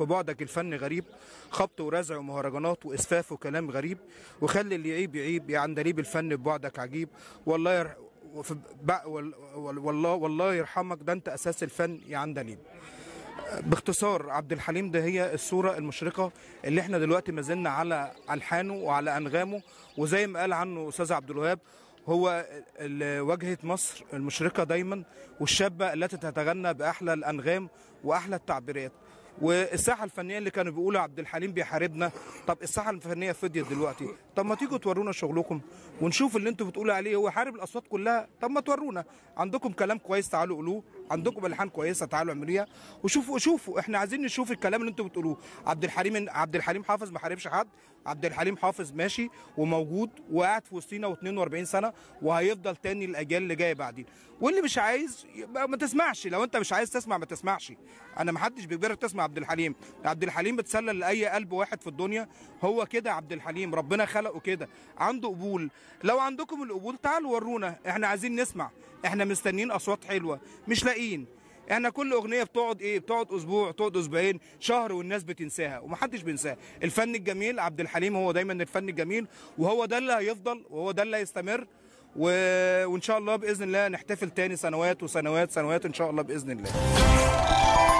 فبعدك الفن غريب خبط ورزع ومهرجانات واسفاف وكلام غريب وخلي اللي يعيب يعيب يا عندليب الفن ببعدك عجيب والله وال... والله والله يرحمك ده انت اساس الفن يا عندليب باختصار عبد الحليم ده هي الصورة المشرقة اللي احنا دلوقتي ما زلنا على ألحانه وعلى أنغامه وزي ما قال عنه أستاذ عبد الوهاب هو وجهة مصر المشرقة دايما والشابة التي تتغنى بأحلى الأنغام وأحلى التعبيرات والساحه الفنيه اللي كانوا بيقولوا عبد الحليم بيحاربنا طب الساحه الفنيه فضيت دلوقتي طب ما تيجوا تورونا شغلكم ونشوف اللي انتوا بتقولوا عليه هو حارب الاصوات كلها طب ما تورونا عندكم كلام كويس تعالوا قولوه عندكم الحان كويسه تعالوا اعملوها وشوفوا شوفوا احنا عايزين نشوف الكلام اللي انتم بتقولوه عبد الحليم عبد الحليم حافظ ما حاربش حد عبد الحليم حافظ ماشي وموجود وقاعد في وسطينا و42 سنه وهيفضل تاني الاجيال اللي جايه بعدين واللي مش عايز يبقى ما تسمعش لو انت مش عايز تسمع ما تسمعش انا ما حدش بيجبرك تسمع عبد الحليم عبد الحليم بتسلل لاي قلب واحد في الدنيا هو كده عبد الحليم ربنا خلقه كده عنده قبول لو عندكم القبول تعالوا ورونا احنا عايزين نسمع احنا مستنيين اصوات حلوه مش لاقي لاحقين احنا كل اغنيه بتقعد ايه بتقعد اسبوع بتقعد اسبوعين شهر والناس بتنساها ومحدش بينساها الفن الجميل عبد الحليم هو دايما الفن الجميل وهو ده اللي هيفضل وهو ده اللي هيستمر و... وان شاء الله باذن الله نحتفل تاني سنوات وسنوات سنوات ان شاء الله باذن الله